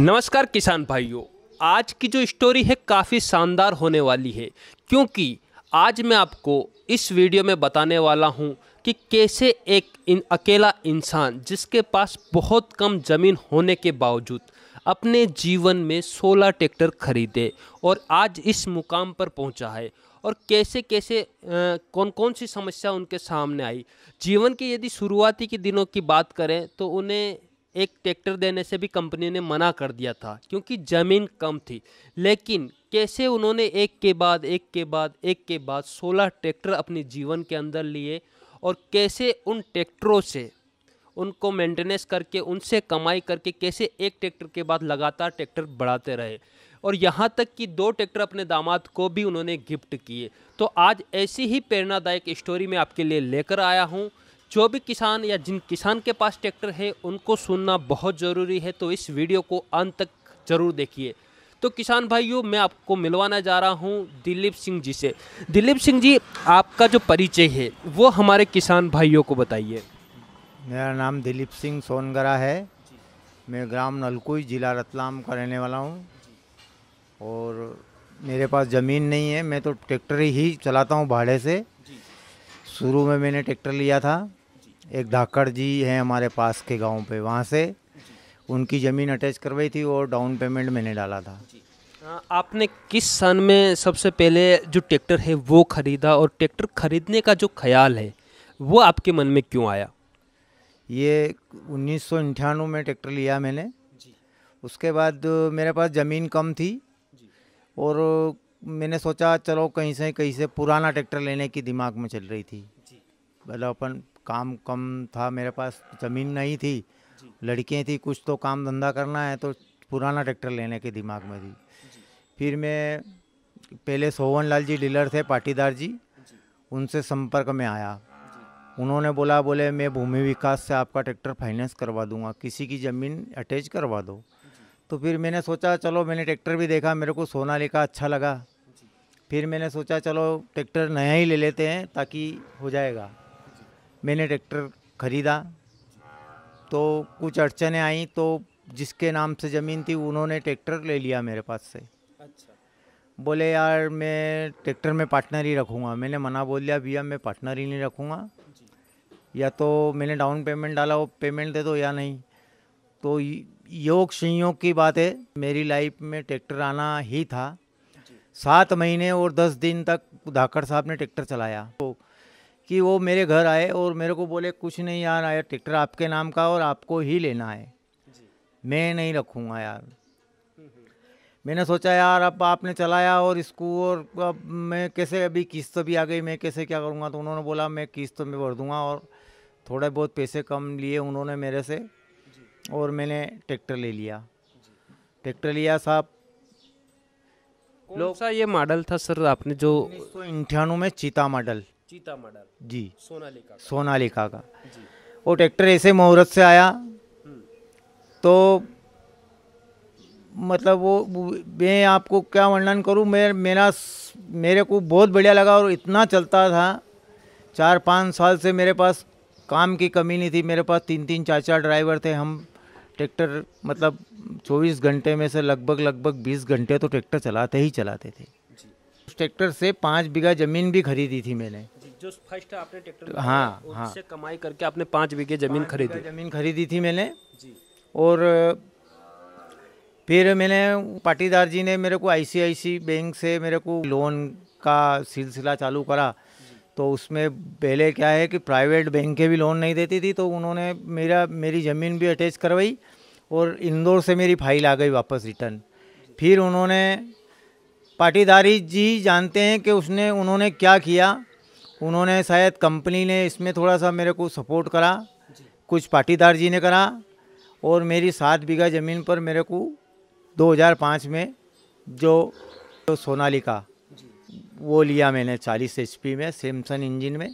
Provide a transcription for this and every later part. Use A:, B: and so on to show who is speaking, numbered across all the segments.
A: नमस्कार किसान भाइयों आज की जो स्टोरी है काफ़ी शानदार होने वाली है क्योंकि आज मैं आपको इस वीडियो में बताने वाला हूं कि कैसे एक इन अकेला इंसान जिसके पास बहुत कम ज़मीन होने के बावजूद अपने जीवन में 16 ट्रैक्टर खरीदे और आज इस मुकाम पर पहुंचा है और कैसे कैसे कौन कौन सी समस्या उनके सामने आई जीवन के यदि शुरुआती के दिनों की बात करें तो उन्हें एक ट्रैक्टर देने से भी कंपनी ने मना कर दिया था क्योंकि ज़मीन कम थी लेकिन कैसे उन्होंने एक के बाद एक के बाद एक के बाद सोलह ट्रैक्टर अपने जीवन के अंदर लिए और कैसे उन ट्रैक्टरों से उनको मेंटेनेंस करके उनसे कमाई करके कैसे एक ट्रैक्टर के बाद लगातार ट्रैक्टर बढ़ाते रहे और यहाँ तक कि दो ट्रैक्टर अपने दामाद को भी उन्होंने गिफ्ट किए तो आज ऐसी ही प्रेरणादायक स्टोरी मैं आपके लिए लेकर आया हूँ जो भी किसान या जिन किसान के पास ट्रैक्टर है उनको सुनना बहुत ज़रूरी है तो इस वीडियो को अंत तक ज़रूर देखिए तो किसान भाइयों मैं आपको मिलवाना जा रहा हूँ दिलीप सिंह जी से दिलीप सिंह जी आपका जो परिचय है वो हमारे किसान भाइयों को बताइए
B: मेरा नाम दिलीप सिंह सोनगरा है मैं ग्राम नलकुई ज़िला रतलाम का रहने वाला हूँ और मेरे पास ज़मीन नहीं है मैं तो ट्रैक्टर ही चलाता हूँ भाड़े से शुरू में मैंने ट्रैक्टर लिया था एक धाकड़ जी हैं हमारे पास के गांव पे वहाँ से उनकी ज़मीन अटैच करवाई थी और डाउन पेमेंट मैंने डाला था
A: आपने किस सन में सबसे पहले जो ट्रैक्टर है वो ख़रीदा और ट्रैक्टर ख़रीदने का जो ख्याल है वो आपके मन में क्यों आया ये उन्नीस में ट्रैक्टर लिया मैंने उसके
B: बाद मेरे पास ज़मीन कम थी और मैंने सोचा चलो कहीं से कहीं से पुराना ट्रैक्टर लेने की दिमाग में चल रही थी मतलब अपन काम कम था मेरे पास ज़मीन नहीं थी लड़कियाँ थी कुछ तो काम धंधा करना है तो पुराना ट्रैक्टर लेने के दिमाग में थी फिर मैं पहले सोहन लाल जी डीलर थे पाटीदार जी उनसे संपर्क में आया उन्होंने बोला बोले मैं भूमि विकास से आपका ट्रैक्टर फाइनेंस करवा दूंगा किसी की ज़मीन अटैच करवा दो तो फिर मैंने सोचा चलो मैंने ट्रैक्टर भी देखा मेरे को सोना लेकर अच्छा लगा फिर मैंने सोचा चलो ट्रैक्टर नया ही ले लेते हैं ताकि हो जाएगा मैंने ट्रैक्टर ख़रीदा तो कुछ अड़चने आई तो जिसके नाम से ज़मीन थी उन्होंने ट्रैक्टर ले लिया मेरे पास से अच्छा बोले यार मैं ट्रैक्टर में पार्टनर ही रखूँगा मैंने मना बोल दिया भैया मैं पार्टनर ही नहीं रखूँगा या तो मैंने डाउन पेमेंट डाला वो पेमेंट दे दो या नहीं तो योग संयोग की बात है मेरी लाइफ में ट्रैक्टर आना ही था सात महीने और दस दिन तक धाकड़ साहब ने ट्रैक्टर चलाया तो कि वो मेरे घर आए और मेरे को बोले कुछ नहीं यार आया ट्रैक्टर आपके नाम का और आपको ही लेना है मैं नहीं रखूँगा यार मैंने सोचा यार अब आपने चलाया और इसको और अब मैं कैसे अभी किस्त तो भी आ गई मैं कैसे क्या करूँगा तो उन्होंने बोला मैं किस्त तो भर दूँगा और थोड़े बहुत पैसे कम लिए उन्होंने मेरे से और मैंने ट्रैक्टर ले लिया ट्रैक्टर लिया साहब कौन सा ये मॉडल था सर आपने जो उन्नीस में चीता मॉडल चीता मर्डर जी सोनालिका का सोनालिका का जी वो ट्रैक्टर ऐसे मुहूर्त से आया हम्म। तो मतलब वो मैं आपको क्या वर्णन करूँ मैं मेरा मेरे को बहुत बढ़िया लगा और इतना चलता था चार पाँच साल से मेरे पास काम की कमी नहीं थी मेरे पास तीन तीन चार चार ड्राइवर थे हम ट्रैक्टर मतलब 24 घंटे में से लगभग लगभग 20 घंटे तो ट्रैक्टर चलाते ही चलाते थे उस ट्रैक्टर से पाँच बीघा ज़मीन भी खरीदी थी मैंने
A: जो फर्स्ट आपने ट्रैक्टर हाँ हाँ उससे हाँ। कमाई करके आपने पाँच बीघे जमीन खरीदी जमीन
B: खरीदी थी मैंने जी और फिर मैंने पाटीदार जी ने मेरे को आईसीआईसी बैंक से मेरे को लोन का सिलसिला चालू करा तो उसमें पहले क्या है कि प्राइवेट बैंक के भी लोन नहीं देती थी तो उन्होंने मेरा मेरी ज़मीन भी अटैच करवाई और इंदौर से मेरी फाइल आ गई वापस रिटर्न फिर उन्होंने पाटीदारी जी जानते हैं कि उसने उन्होंने क्या किया उन्होंने शायद कंपनी ने इसमें थोड़ा सा मेरे को सपोर्ट करा कुछ पाटीदार जी ने करा और मेरी सात बीघा ज़मीन पर मेरे को 2005 में जो, तो सोनाली का वो लिया मैंने 40 एच में सैमसंग इंजन में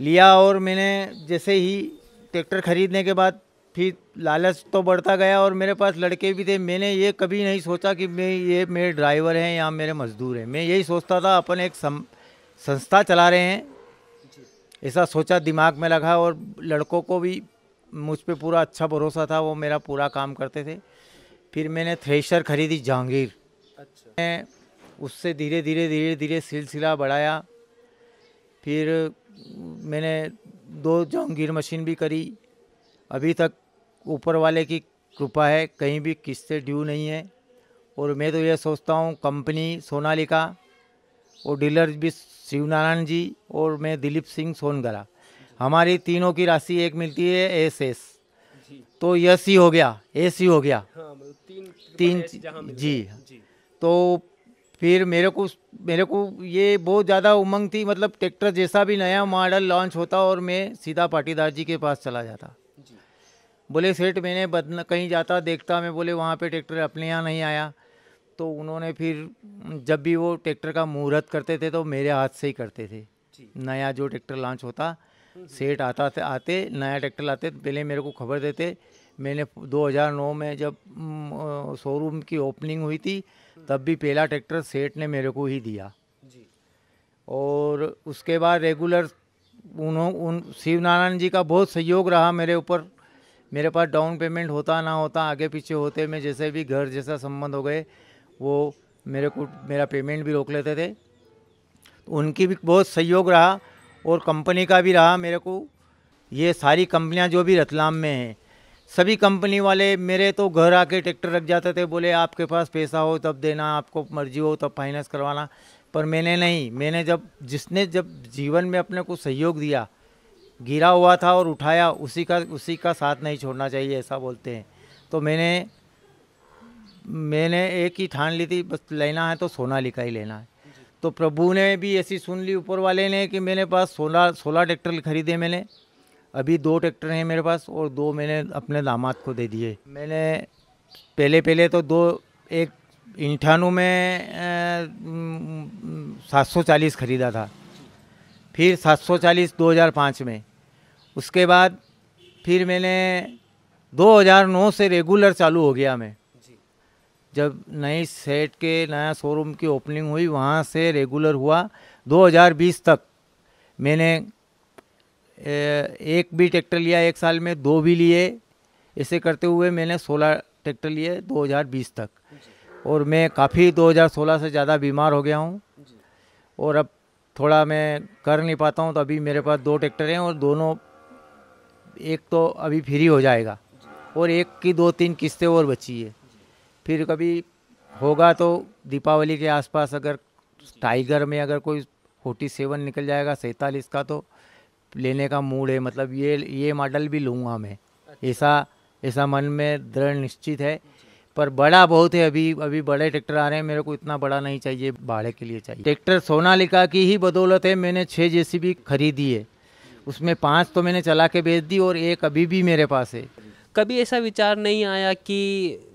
B: लिया और मैंने जैसे ही ट्रैक्टर ख़रीदने के बाद फिर लालच तो बढ़ता गया और मेरे पास लड़के भी थे मैंने ये कभी नहीं सोचा कि मैं ये मेरे ड्राइवर हैं या मेरे मज़दूर हैं मैं यही सोचता था अपन एक सम संस्था चला रहे हैं ऐसा सोचा दिमाग में लगा और लड़कों को भी मुझ पर पूरा अच्छा भरोसा था वो मेरा पूरा काम करते थे फिर मैंने थ्रेशर खरीदी जहांगीर अच्छा मैं उससे धीरे धीरे धीरे धीरे सिलसिला बढ़ाया फिर मैंने दो जहांगीर मशीन भी करी अभी तक ऊपर वाले की कृपा है कहीं भी किस्से ड्यू नहीं है और मैं तो यह सोचता हूँ कंपनी सोनालिका और डीलर भी शिवनारायण जी और मैं दिलीप सिंह सोनगरा हमारी तीनों की राशि एक मिलती है एस एस तो यस ही हो गया एस ही हो गया हाँ, मतलब तीन, तीन जी, जी, जी तो फिर मेरे को मेरे को ये बहुत ज़्यादा उमंग थी मतलब ट्रैक्टर जैसा भी नया मॉडल लॉन्च होता और मैं सीधा पाटीदार जी के पास चला जाता बोले सेठ मैंने बदना कहीं जाता देखता मैं बोले वहाँ पे ट्रैक्टर अपने यहाँ नहीं आया तो उन्होंने फिर जब भी वो ट्रैक्टर का मुहूर्त करते थे तो मेरे हाथ से ही करते थे नया जो ट्रैक्टर लॉन्च होता सेठ आता थे आते नया ट्रैक्टर लाते पहले मेरे को खबर देते मैंने 2009 में जब शोरूम की ओपनिंग हुई थी तब भी पहला ट्रैक्टर सेठ ने मेरे को ही दिया और उसके बाद रेगुलर उन्हों उन शिव नारायण जी का बहुत सहयोग रहा मेरे ऊपर मेरे पास डाउन पेमेंट होता ना होता आगे पीछे होते में जैसे भी घर जैसा संबंध हो गए वो मेरे को मेरा पेमेंट भी रोक लेते थे तो उनकी भी बहुत सहयोग रहा और कंपनी का भी रहा मेरे को ये सारी कंपनियां जो भी रतलाम में हैं सभी कंपनी वाले मेरे तो घर आके ट्रैक्टर रख जाते थे बोले आपके पास पैसा हो तब देना आपको मर्जी हो तब फाइनेंस करवाना पर मैंने नहीं मैंने जब जिसने जब जीवन में अपने को सहयोग दिया गिरा हुआ था और उठाया उसी का उसी का साथ नहीं छोड़ना चाहिए ऐसा बोलते हैं तो मैंने मैंने एक ही ठान ली थी बस लेना है तो सोना लिखा ही लेना है तो प्रभु ने भी ऐसी सुन ली ऊपर वाले ने कि मेरे पास सोलह सोलह ट्रैक्टर खरीदे मैंने अभी दो ट्रैक्टर हैं मेरे पास और दो मैंने अपने दामाद को दे दिए मैंने पहले पहले तो दो एक इंठानू में सात सौ चालीस ख़रीदा था फिर सात सौ चालीस दो हज़ार पाँच में उसके बाद फिर मैंने दो हज़ार नौ से रेगुलर चालू हो गया मैं जब नई सेट के नया शोरूम की ओपनिंग हुई वहाँ से रेगुलर हुआ 2020 तक मैंने एक भी ट्रैक्टर लिया एक साल में दो भी लिए ऐसे करते हुए मैंने 16 ट्रैक्टर लिए 2020 तक और मैं काफ़ी 2016 से ज़्यादा बीमार हो गया हूँ और अब थोड़ा मैं कर नहीं पाता हूँ तो अभी मेरे पास दो ट्रैक्टर हैं और दोनों एक तो अभी फ्री हो जाएगा और एक की दो तीन किस्तें और बची है फिर कभी होगा तो दीपावली के आसपास अगर टाइगर में अगर कोई फोर्टी सेवन निकल जाएगा सैंतालीस का तो लेने का मूड है मतलब ये ये मॉडल भी लूँगा मैं अच्छा। ऐसा ऐसा मन में दृढ़ निश्चित है पर बड़ा बहुत है अभी अभी बड़े ट्रैक्टर आ रहे हैं मेरे को इतना बड़ा नहीं चाहिए भाड़े के लिए चाहिए ट्रैक्टर सोनालिका की ही बदौलत है मैंने छः भी खरीदी है उसमें पाँच
A: तो मैंने चला के बेच दी और एक अभी भी मेरे पास है कभी ऐसा विचार नहीं आया कि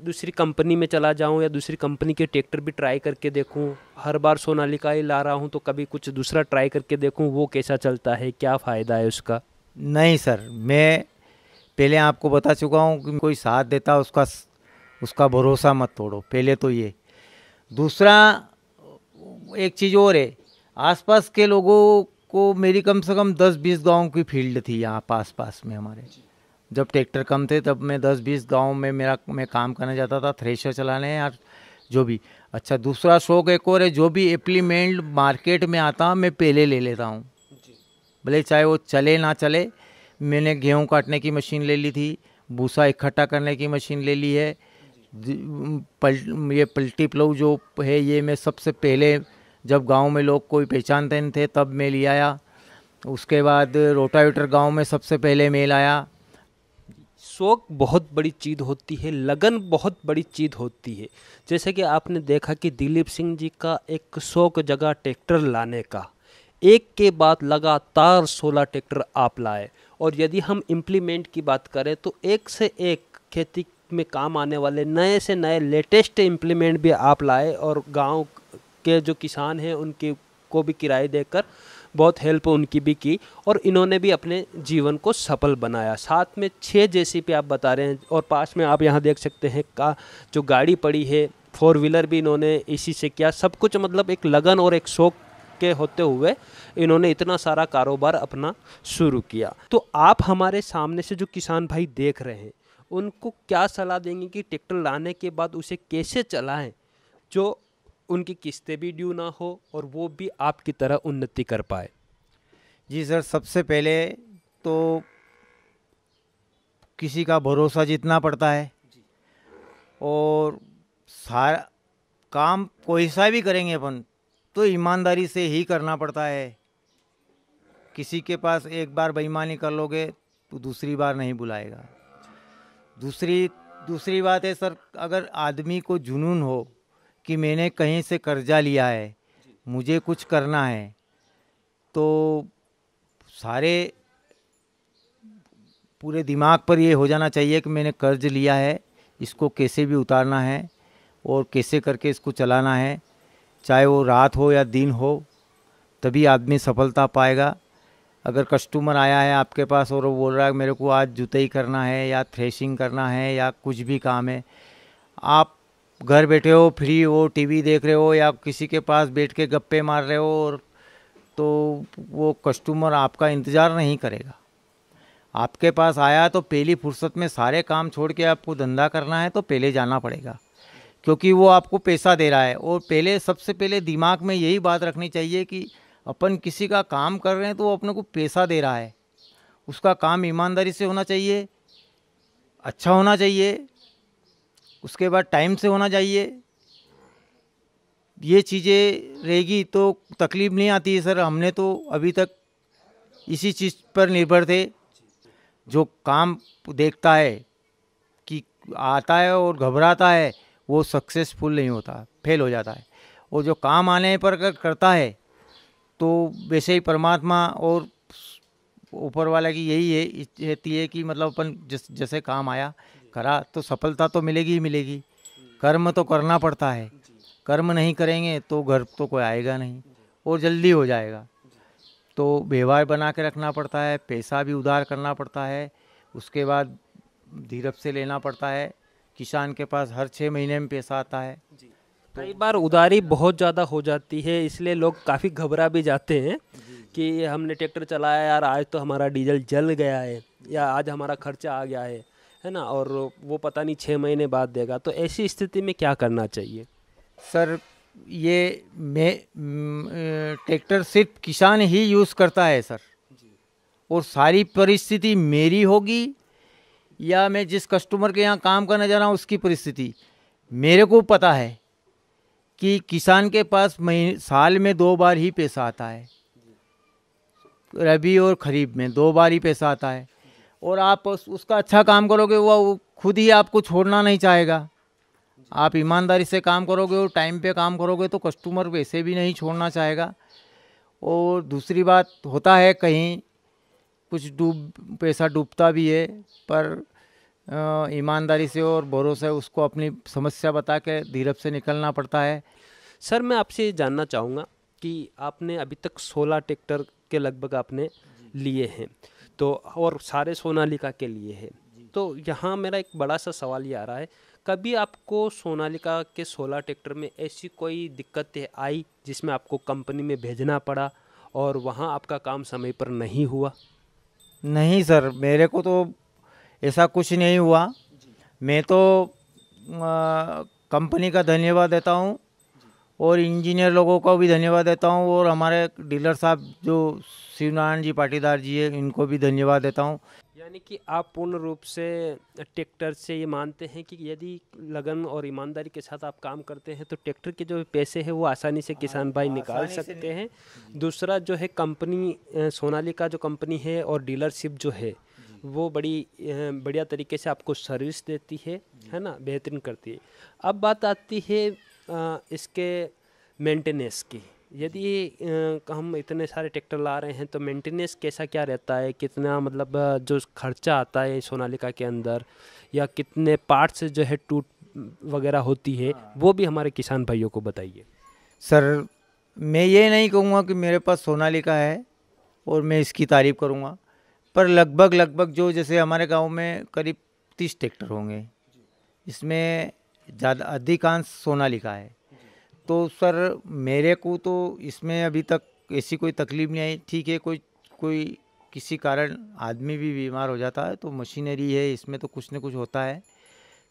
A: दूसरी कंपनी में चला जाऊं या दूसरी कंपनी के ट्रैक्टर भी ट्राई करके देखूं हर बार सोनालिका ही ला रहा हूं तो कभी कुछ दूसरा ट्राई करके देखूं वो कैसा चलता है क्या फ़ायदा है उसका नहीं सर मैं पहले आपको बता चुका हूँ कि कोई साथ देता उसका
B: उसका भरोसा मत तोड़ो पहले तो ये दूसरा एक चीज़ और है आसपास के लोगों को मेरी कम से कम दस बीस गाँव की फील्ड थी यहाँ पास पास में हमारे जब ट्रैक्टर कम थे तब मैं दस बीस गाँव में मेरा मैं काम करने जाता था थ्रेशर चलाने या जो भी अच्छा दूसरा शौक एक और है जो भी एप्लीमेंट मार्केट में आता मैं पहले ले लेता हूँ भले चाहे वो चले ना चले मैंने गेहूँ काटने की मशीन ले ली थी भूसा इकट्ठा करने की मशीन ले ली है पल ये पल्टी प्लव जो है ये मैं सबसे पहले जब गांव में लोग कोई पहचानते नहीं थे तब मैं ले आया उसके बाद रोटावेटर गांव
A: में सबसे पहले मेल आया शौक़ बहुत बड़ी चीज़ होती है लगन बहुत बड़ी चीज़ होती है जैसे कि आपने देखा कि दिलीप सिंह जी का एक शौक जगह ट्रैक्टर लाने का एक के बाद लगातार सोलह ट्रैक्टर आप लाए और यदि हम इम्प्लीमेंट की बात करें तो एक से एक खेती में काम आने वाले नए से नए लेटेस्ट इम्प्लीमेंट भी आप लाए और गांव के जो किसान हैं उनके को भी किराए देकर बहुत हेल्प उनकी भी की और इन्होंने भी अपने जीवन को सफल बनाया साथ में छः जैसी पे आप बता रहे हैं और पास में आप यहाँ देख सकते हैं का जो गाड़ी पड़ी है फोर व्हीलर भी इन्होंने इसी से किया सब कुछ मतलब एक लगन और एक शौक के होते हुए इन्होंने इतना सारा कारोबार अपना शुरू किया तो आप हमारे सामने से जो किसान भाई देख रहे हैं उनको क्या सलाह देंगे कि ट्रैक्टर लाने के बाद उसे कैसे चलाएं जो उनकी किस्तें भी ड्यू ना हो और वो भी आपकी तरह उन्नति कर पाए जी सर सबसे पहले
B: तो किसी का भरोसा जितना पड़ता है और सारा काम कोई सा भी करेंगे अपन तो ईमानदारी से ही करना पड़ता है किसी के पास एक बार बेईमानी कर लोगे तो दूसरी बार नहीं बुलाएगा दूसरी दूसरी बात है सर अगर आदमी को जुनून हो कि मैंने कहीं से कर्जा लिया है मुझे कुछ करना है तो सारे पूरे दिमाग पर ये हो जाना चाहिए कि मैंने कर्ज लिया है इसको कैसे भी उतारना है और कैसे करके इसको चलाना है चाहे वो रात हो या दिन हो तभी आदमी सफलता पाएगा अगर कस्टमर आया है आपके पास और वो बोल रहा है मेरे को आज जुताई करना है या थ्रेशिंग करना है या कुछ भी काम है आप घर बैठे हो फ्री हो टीवी देख रहे हो या किसी के पास बैठ के गप्पे मार रहे हो और तो वो कस्टमर आपका इंतज़ार नहीं करेगा आपके पास आया तो पहली फुर्सत में सारे काम छोड़ के आपको धंधा करना है तो पहले जाना पड़ेगा क्योंकि वो आपको पैसा दे रहा है और पहले सबसे पहले दिमाग में यही बात रखनी चाहिए कि अपन किसी का काम कर रहे हैं तो वो अपने को पैसा दे रहा है उसका काम ईमानदारी से होना चाहिए अच्छा होना चाहिए उसके बाद टाइम से होना चाहिए ये चीज़ें रहेगी तो तकलीफ़ नहीं आती है सर हमने तो अभी तक इसी चीज़ पर निर्भर थे जो काम देखता है कि आता है और घबराता है वो सक्सेसफुल नहीं होता फेल हो जाता है और जो काम आने पर कर, करता है तो वैसे ही परमात्मा और ऊपर वाला की यही है रहती है कि मतलब अपन जैसे काम आया करा तो सफलता तो मिलेगी ही मिलेगी कर्म तो करना पड़ता है कर्म नहीं करेंगे तो घर तो कोई आएगा नहीं और जल्दी हो जाएगा तो व्यवहार बना के रखना पड़ता है पैसा भी उधार करना पड़ता है उसके बाद धीरप से लेना पड़ता है किसान के
A: पास हर छः महीने में पैसा आता है तो कई बार उधारी बहुत ज़्यादा हो जाती है इसलिए लोग काफ़ी घबरा भी जाते हैं कि हमने ट्रैक्टर चलाया यार आज तो हमारा डीजल जल गया है या आज हमारा खर्चा आ गया है है ना और वो पता नहीं छः महीने बाद देगा तो ऐसी स्थिति में क्या करना चाहिए सर ये मैं
B: ट्रैक्टर सिर्फ किसान ही यूज़ करता है सर और सारी परिस्थिति मेरी होगी या मैं जिस कस्टमर के यहाँ काम करने जा रहा हूँ उसकी परिस्थिति मेरे को पता है कि किसान के पास महीने साल में दो बार ही पैसा आता है रबी और खरीफ में दो बार ही पैसा आता है और आप उसका अच्छा काम करोगे वो खुद ही आपको छोड़ना नहीं चाहेगा आप ईमानदारी से काम करोगे और टाइम पे काम करोगे तो कस्टमर वैसे भी नहीं छोड़ना चाहेगा और दूसरी बात होता है कहीं कुछ डूब पैसा डूबता भी है पर ईमानदारी से और भरोसे उसको
A: अपनी समस्या बता के धीरप से निकलना पड़ता है सर मैं आपसे जानना चाहूँगा कि आपने अभी तक 16 ट्रैक्टर के लगभग आपने लिए हैं तो और सारे सोनालिका के लिए है तो यहाँ मेरा एक बड़ा सा सवाल ये आ रहा है कभी आपको सोनालिका के सोलह ट्रैक्टर में ऐसी कोई दिक्कत आई जिसमें आपको कंपनी में भेजना पड़ा और वहाँ आपका काम समय पर नहीं हुआ
B: नहीं सर मेरे को तो ऐसा कुछ नहीं हुआ मैं तो कंपनी का धन्यवाद देता हूँ और इंजीनियर लोगों को भी धन्यवाद देता हूँ और हमारे डीलर साहब जो शिवनारायण जी पाटीदार जी है इनको भी धन्यवाद
A: देता हूँ यानी कि आप पूर्ण रूप से ट्रैक्टर से ये मानते हैं कि यदि लगन और ईमानदारी के साथ आप काम करते हैं तो ट्रैक्टर के जो पैसे हैं वो आसानी से किसान भाई हाँ, निकाल सकते हैं दूसरा जो है कंपनी सोनाली का जो कंपनी है और डीलरशिप जो है वो बड़ी बढ़िया तरीके से आपको सर्विस देती है है ना बेहतरीन करती है अब बात आती है इसके मेंटेनेंस की यदि हम इतने सारे ट्रैक्टर ला रहे हैं तो मेंटेनेंस कैसा क्या रहता है कितना मतलब जो खर्चा आता है सोनालिका के अंदर या कितने पार्ट्स जो है टूट वगैरह होती है हाँ। वो भी हमारे किसान भाइयों को बताइए सर मैं
B: ये नहीं कहूँगा कि मेरे पास सोनालिका है और मैं इसकी तारीफ़ करूँगा पर लगभग लगभग जो जैसे हमारे गांव में करीब तीस ट्रैक्टर होंगे इसमें ज़्यादा अधिकांश सोनालिका है तो सर मेरे को तो इसमें अभी तक ऐसी कोई तकलीफ नहीं आई ठीक है कोई कोई किसी कारण आदमी भी बीमार हो जाता है तो मशीनरी है इसमें तो कुछ ना कुछ होता है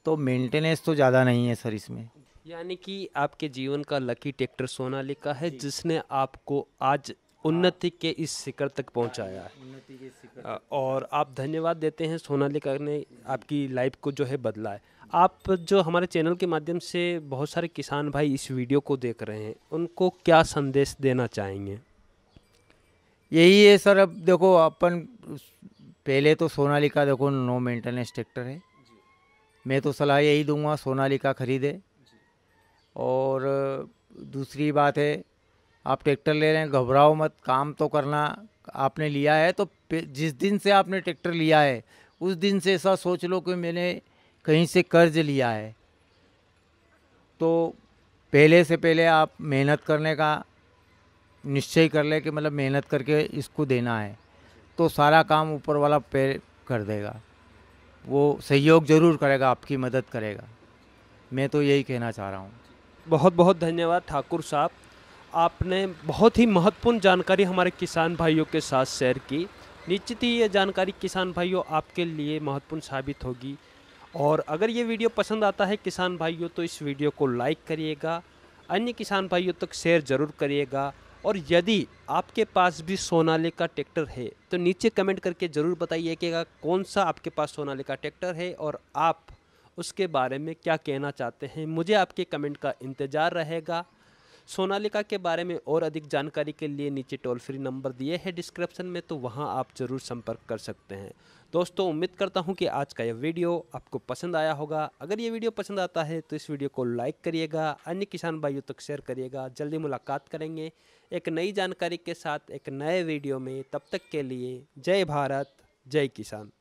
B: तो मेंटेनेंस तो ज़्यादा नहीं है सर इसमें
A: यानी कि आपके जीवन का लकी ट्रैक्टर सोनालिका है जिसने आपको आज उन्नति के इस शिखर तक पहुंचाया है और आप धन्यवाद देते हैं सोनाली का ने आपकी लाइफ को जो है बदला है आप जो हमारे चैनल के माध्यम से बहुत सारे किसान भाई इस वीडियो को देख रहे हैं उनको क्या संदेश देना चाहेंगे यही है सर अब देखो अपन
B: पहले तो सोनाली का देखो नो मेंटेनेंस ट्रैक्टर है मैं तो सलाह यही दूंगा का ख़रीदे और दूसरी बात है आप ट्रैक्टर ले रहे हैं घबराओ मत काम तो करना आपने लिया है तो जिस दिन से आपने ट्रैक्टर लिया है उस दिन से ऐसा सोच लो कि मैंने कहीं से कर्ज लिया है तो पहले से पहले आप मेहनत करने का निश्चय कर ले कि मतलब मेहनत करके इसको देना है तो सारा काम ऊपर वाला पे कर देगा वो सहयोग जरूर करेगा आपकी मदद करेगा
A: मैं तो यही कहना चाह रहा हूँ बहुत बहुत धन्यवाद ठाकुर साहब आपने बहुत ही महत्वपूर्ण जानकारी हमारे किसान भाइयों के साथ शेयर की निश्चित ही ये जानकारी किसान भाइयों आपके लिए महत्वपूर्ण साबित होगी और अगर ये वीडियो पसंद आता है किसान भाइयों तो इस वीडियो को लाइक करिएगा अन्य किसान भाइयों तक शेयर ज़रूर करिएगा और यदि आपके पास भी सोनाले का ट्रैक्टर है तो नीचे कमेंट करके ज़रूर बताइए कि कौन सा आपके पास सोनाले का ट्रैक्टर है और आप उसके बारे में क्या कहना चाहते हैं मुझे आपके कमेंट का इंतज़ार रहेगा सोनालिका के बारे में और अधिक जानकारी के लिए नीचे टोल फ्री नंबर दिए हैं डिस्क्रिप्शन में तो वहाँ आप ज़रूर संपर्क कर सकते हैं दोस्तों उम्मीद करता हूँ कि आज का यह वीडियो आपको पसंद आया होगा अगर ये वीडियो पसंद आता है तो इस वीडियो को लाइक करिएगा अन्य किसान भाइयों तक शेयर करिएगा जल्दी मुलाकात करेंगे एक नई जानकारी के साथ एक नए वीडियो में तब तक के लिए जय भारत जय किसान